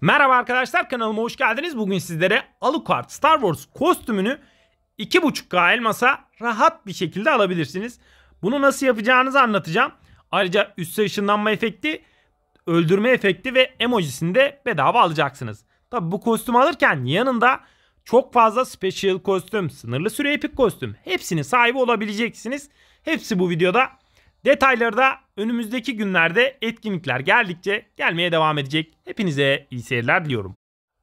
Merhaba arkadaşlar kanalıma hoş geldiniz. Bugün sizlere Alucard Star Wars kostümünü 2.5K elmasa rahat bir şekilde alabilirsiniz. Bunu nasıl yapacağınızı anlatacağım. Ayrıca üstte ışınlanma efekti, öldürme efekti ve emojisini de bedava alacaksınız. Tabi bu kostüm alırken yanında çok fazla special kostüm, sınırlı süre epik kostüm hepsini sahibi olabileceksiniz. Hepsi bu videoda. Detayları da Önümüzdeki günlerde etkinlikler geldikçe gelmeye devam edecek. Hepinize iyi seyirler diliyorum.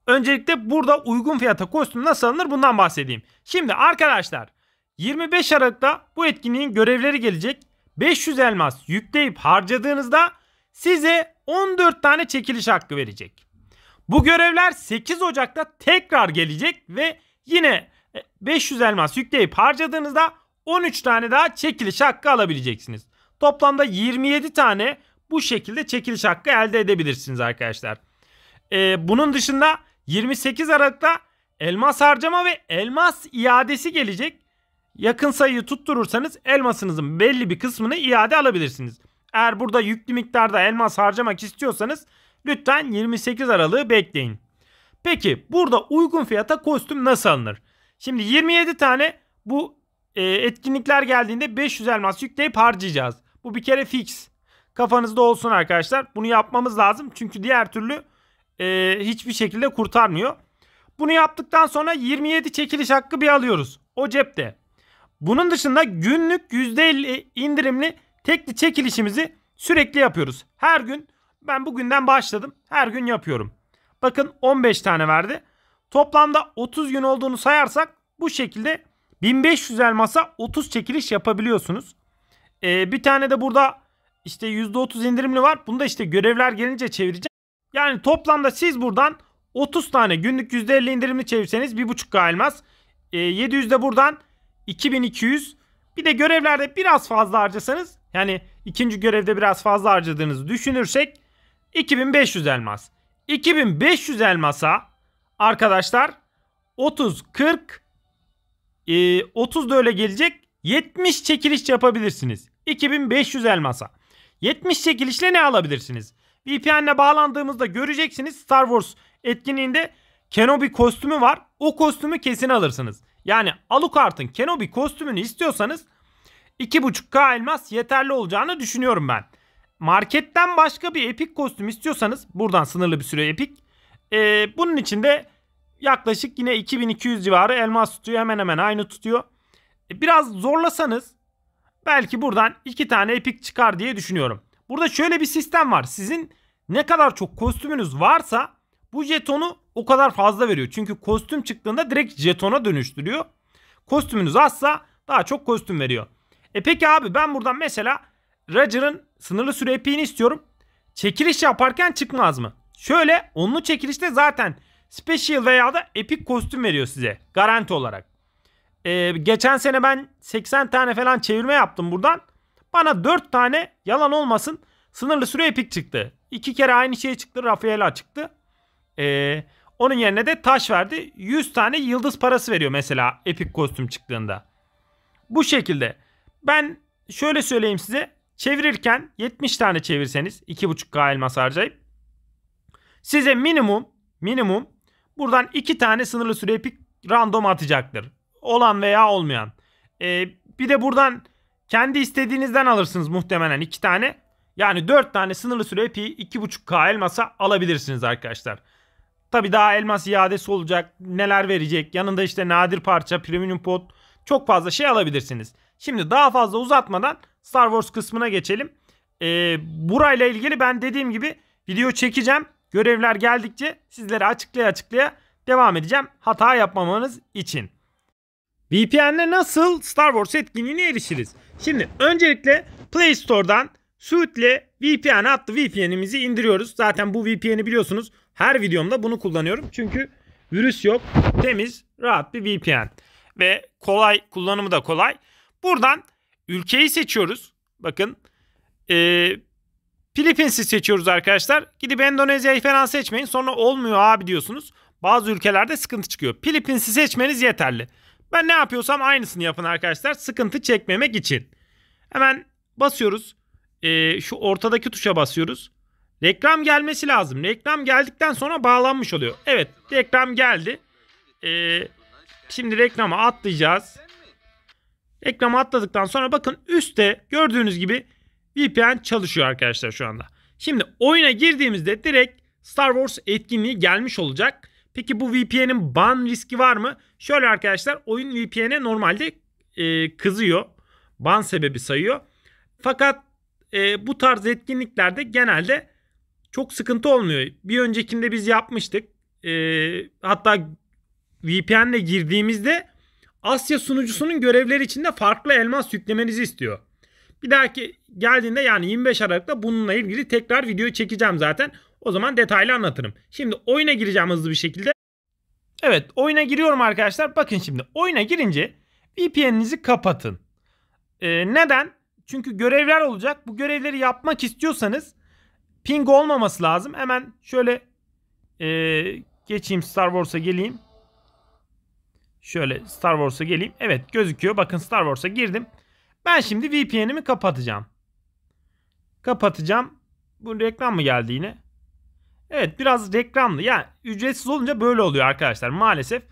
Öncelikle burada uygun fiyata kostüm nasıl alınır bundan bahsedeyim. Şimdi arkadaşlar 25 Aralık'ta bu etkinliğin görevleri gelecek. 500 elmas yükleyip harcadığınızda size 14 tane çekiliş hakkı verecek. Bu görevler 8 Ocak'ta tekrar gelecek ve yine 500 e, elmas yükleyip harcadığınızda 13 tane daha çekiliş hakkı alabileceksiniz. Toplamda 27 tane bu şekilde çekiliş hakkı elde edebilirsiniz arkadaşlar. Ee, bunun dışında 28 Aralık'ta elmas harcama ve elmas iadesi gelecek. Yakın sayıyı tutturursanız elmasınızın belli bir kısmını iade alabilirsiniz. Eğer burada yüklü miktarda elmas harcamak istiyorsanız lütfen 28 Aralık'ı bekleyin. Peki burada uygun fiyata kostüm nasıl alınır? Şimdi 27 tane bu e, etkinlikler geldiğinde 500 elmas yükleyip harcayacağız. Bu bir kere fix. Kafanızda olsun arkadaşlar. Bunu yapmamız lazım. Çünkü diğer türlü e, hiçbir şekilde kurtarmıyor. Bunu yaptıktan sonra 27 çekiliş hakkı bir alıyoruz. O cepte. Bunun dışında günlük %50 indirimli tekli çekilişimizi sürekli yapıyoruz. Her gün ben bugünden başladım. Her gün yapıyorum. Bakın 15 tane verdi. Toplamda 30 gün olduğunu sayarsak bu şekilde 1500 elmasa 30 çekiliş yapabiliyorsunuz. Ee, bir tane de burada işte %30 indirimli var. Bunu da işte görevler gelince çevireceğim. Yani toplamda siz buradan 30 tane günlük %50 indirimli çevirseniz 1.5K elmas. Ee, 700 de buradan 2200. Bir de görevlerde biraz fazla harcasanız yani ikinci görevde biraz fazla harcadığınızı düşünürsek 2500 elmas. 2500 elmasa arkadaşlar 30 40 e, 30 da öyle gelecek 70 çekiliş yapabilirsiniz. 2500 elmasa. 70 çekilişle ne alabilirsiniz? VPN'le bağlandığımızda göreceksiniz Star Wars etkinliğinde Kenobi kostümü var. O kostümü kesin alırsınız. Yani Alucard'ın Kenobi kostümünü istiyorsanız 2.5K elmas yeterli olacağını düşünüyorum ben. Marketten başka bir epik kostüm istiyorsanız buradan sınırlı bir süre epik. Ee, bunun için de yaklaşık yine 2200 civarı elmas tutuyor. Hemen hemen aynı tutuyor. Biraz zorlasanız Belki buradan iki tane epik çıkar diye düşünüyorum. Burada şöyle bir sistem var. Sizin ne kadar çok kostümünüz varsa bu jetonu o kadar fazla veriyor. Çünkü kostüm çıktığında direkt jetona dönüştürüyor. Kostümünüz azsa daha çok kostüm veriyor. E peki abi ben buradan mesela Roger'ın sınırlı süre epiğini istiyorum. Çekiliş yaparken çıkmaz mı? Şöyle onlu çekilişte zaten special veya da epik kostüm veriyor size garanti olarak. Ee, geçen sene ben 80 tane falan çevirme yaptım buradan. Bana 4 tane yalan olmasın sınırlı süre epik çıktı. İki kere aynı şey çıktı. Rafaela çıktı. Ee, onun yerine de taş verdi. 100 tane yıldız parası veriyor mesela epik kostüm çıktığında. Bu şekilde. Ben şöyle söyleyeyim size. Çevirirken 70 tane çevirseniz 2.5k elmas harcayıp size minimum minimum buradan 2 tane sınırlı süre epik random atacaktır. Olan veya olmayan. Ee, bir de buradan kendi istediğinizden alırsınız muhtemelen iki tane. Yani 4 tane sınırlı süre pi 2.5k elmasa alabilirsiniz arkadaşlar. Tabi daha elmas iadesi olacak. Neler verecek. Yanında işte nadir parça, premium pot. Çok fazla şey alabilirsiniz. Şimdi daha fazla uzatmadan Star Wars kısmına geçelim. Ee, burayla ilgili ben dediğim gibi video çekeceğim. Görevler geldikçe sizlere açıklaya açıklaya devam edeceğim. Hata yapmamanız için. VPN'le nasıl Star Wars etkinliğine erişiriz? Şimdi öncelikle Play Store'dan Suit'le VPN adlı VPN'imizi indiriyoruz. Zaten bu VPN'i biliyorsunuz her videomda bunu kullanıyorum. Çünkü virüs yok, temiz, rahat bir VPN. Ve kolay, kullanımı da kolay. Buradan ülkeyi seçiyoruz. Bakın ee, Filipins'i seçiyoruz arkadaşlar. Gidip Endonezya'yı falan seçmeyin. Sonra olmuyor abi diyorsunuz. Bazı ülkelerde sıkıntı çıkıyor. Filipins'i seçmeniz yeterli. Ben ne yapıyorsam aynısını yapın arkadaşlar. Sıkıntı çekmemek için. Hemen basıyoruz. Ee, şu ortadaki tuşa basıyoruz. Reklam gelmesi lazım. Reklam geldikten sonra bağlanmış oluyor. Evet reklam geldi. Ee, şimdi reklama atlayacağız. Reklamı atladıktan sonra bakın üstte gördüğünüz gibi VPN çalışıyor arkadaşlar şu anda. Şimdi oyuna girdiğimizde direkt Star Wars etkinliği gelmiş olacak. Peki bu VPN'in ban riski var mı? Şöyle arkadaşlar oyun VPN'e normalde e, kızıyor. Ban sebebi sayıyor. Fakat e, bu tarz etkinliklerde genelde çok sıkıntı olmuyor. Bir öncekinde biz yapmıştık. E, hatta VPN'le girdiğimizde Asya sunucusunun görevleri içinde farklı elmas yüklemenizi istiyor. Bir dahaki geldiğinde yani 25 Aralık'ta bununla ilgili tekrar video çekeceğim zaten. O zaman detaylı anlatırım. Şimdi oyuna gireceğim hızlı bir şekilde. Evet oyuna giriyorum arkadaşlar. Bakın şimdi oyuna girince VPN'inizi kapatın. Ee, neden? Çünkü görevler olacak. Bu görevleri yapmak istiyorsanız ping olmaması lazım. Hemen şöyle e, geçeyim Star Wars'a geleyim. Şöyle Star Wars'a geleyim. Evet gözüküyor. Bakın Star Wars'a girdim. Ben şimdi VPN'imi kapatacağım. Kapatacağım. Bu reklam mı geldi yine? Evet biraz reklamlı. Yani ücretsiz olunca böyle oluyor arkadaşlar maalesef.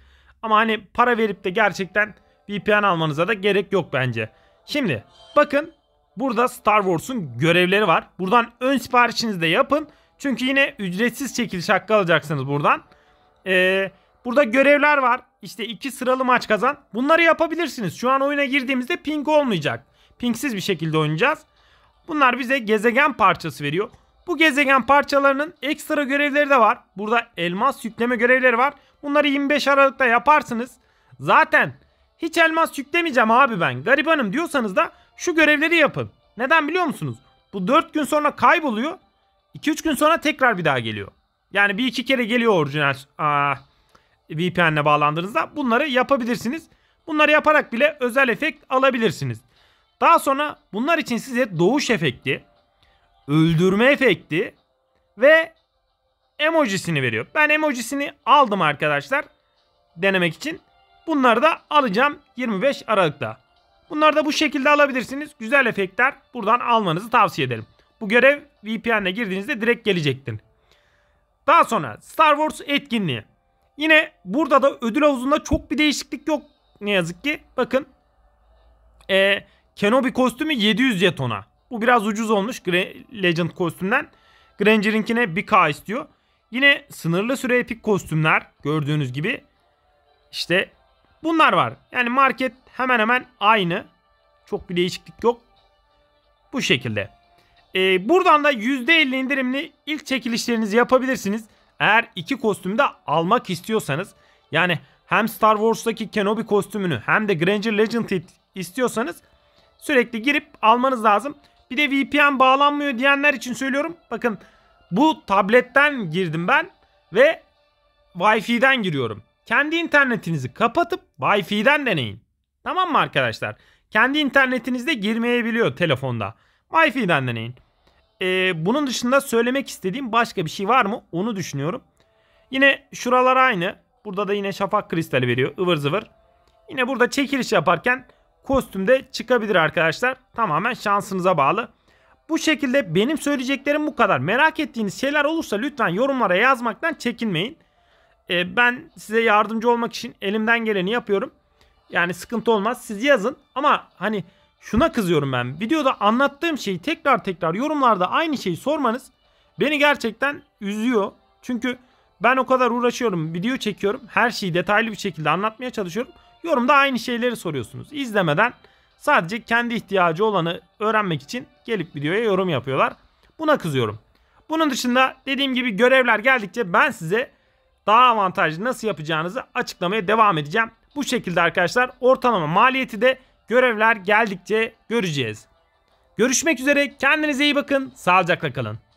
Ama hani para verip de gerçekten VPN almanıza da gerek yok bence. Şimdi bakın burada Star Wars'un görevleri var. Buradan ön siparişinizi de yapın. Çünkü yine ücretsiz çekiliş hakkı alacaksınız buradan. Ee, burada görevler var. İşte iki sıralı maç kazan. Bunları yapabilirsiniz. Şu an oyuna girdiğimizde ping olmayacak. Pingsiz bir şekilde oynayacağız. Bunlar bize gezegen parçası veriyor. Bu gezegen parçalarının ekstra görevleri de var. Burada elmas yükleme görevleri var. Bunları 25 Aralık'ta yaparsınız. Zaten hiç elmas yüklemeyeceğim abi ben. Garibanım diyorsanız da şu görevleri yapın. Neden biliyor musunuz? Bu 4 gün sonra kayboluyor. 2-3 gün sonra tekrar bir daha geliyor. Yani bir iki kere geliyor orijinal VPN'le bağlandığınızda. Bunları yapabilirsiniz. Bunları yaparak bile özel efekt alabilirsiniz. Daha sonra bunlar için size doğuş efekti, öldürme efekti ve emojisini veriyor. Ben emojisini aldım arkadaşlar denemek için. Bunları da alacağım 25 Aralık'ta. Bunları da bu şekilde alabilirsiniz. Güzel efektler buradan almanızı tavsiye ederim. Bu görev VPN'e girdiğinizde direkt gelecektir. Daha sonra Star Wars etkinliği. Yine burada da ödül havuzunda çok bir değişiklik yok ne yazık ki. Bakın ee, Kenobi kostümü 700 jetona. Bu biraz ucuz olmuş Legend kostümden. Granger'inkine 1K istiyor. Yine sınırlı süre epik kostümler gördüğünüz gibi. İşte bunlar var. Yani market hemen hemen aynı. Çok bir değişiklik yok. Bu şekilde. Ee, buradan da %50 indirimli ilk çekilişlerinizi yapabilirsiniz. Eğer iki kostümü de almak istiyorsanız. Yani hem Star Wars'taki Kenobi kostümünü hem de Granger Legend istiyorsanız sürekli girip almanız lazım. Bir de VPN bağlanmıyor diyenler için söylüyorum. Bakın bu tabletten girdim ben ve Wi-Fi'den giriyorum. Kendi internetinizi kapatıp Wi-Fi'den deneyin. Tamam mı arkadaşlar? Kendi internetinizde girmeyebiliyor telefonda. Wi-Fi'den deneyin. Ee, bunun dışında söylemek istediğim başka bir şey var mı? Onu düşünüyorum. Yine şuralar aynı. Burada da yine şafak kristali veriyor. ıvır zıvır. Yine burada çekiliş yaparken kostümde çıkabilir arkadaşlar. Tamamen şansınıza bağlı. Bu şekilde benim söyleyeceklerim bu kadar. Merak ettiğiniz şeyler olursa lütfen yorumlara yazmaktan çekinmeyin. Ee, ben size yardımcı olmak için elimden geleni yapıyorum. Yani sıkıntı olmaz. Siz yazın ama hani şuna kızıyorum ben. Videoda anlattığım şeyi tekrar tekrar yorumlarda aynı şeyi sormanız beni gerçekten üzüyor. Çünkü ben o kadar uğraşıyorum, video çekiyorum. Her şeyi detaylı bir şekilde anlatmaya çalışıyorum. Yorumda aynı şeyleri soruyorsunuz. İzlemeden sadece kendi ihtiyacı olanı öğrenmek için gelip videoya yorum yapıyorlar. Buna kızıyorum. Bunun dışında dediğim gibi görevler geldikçe ben size daha avantajlı nasıl yapacağınızı açıklamaya devam edeceğim. Bu şekilde arkadaşlar ortalama maliyeti de görevler geldikçe göreceğiz. Görüşmek üzere kendinize iyi bakın sağlıcakla kalın.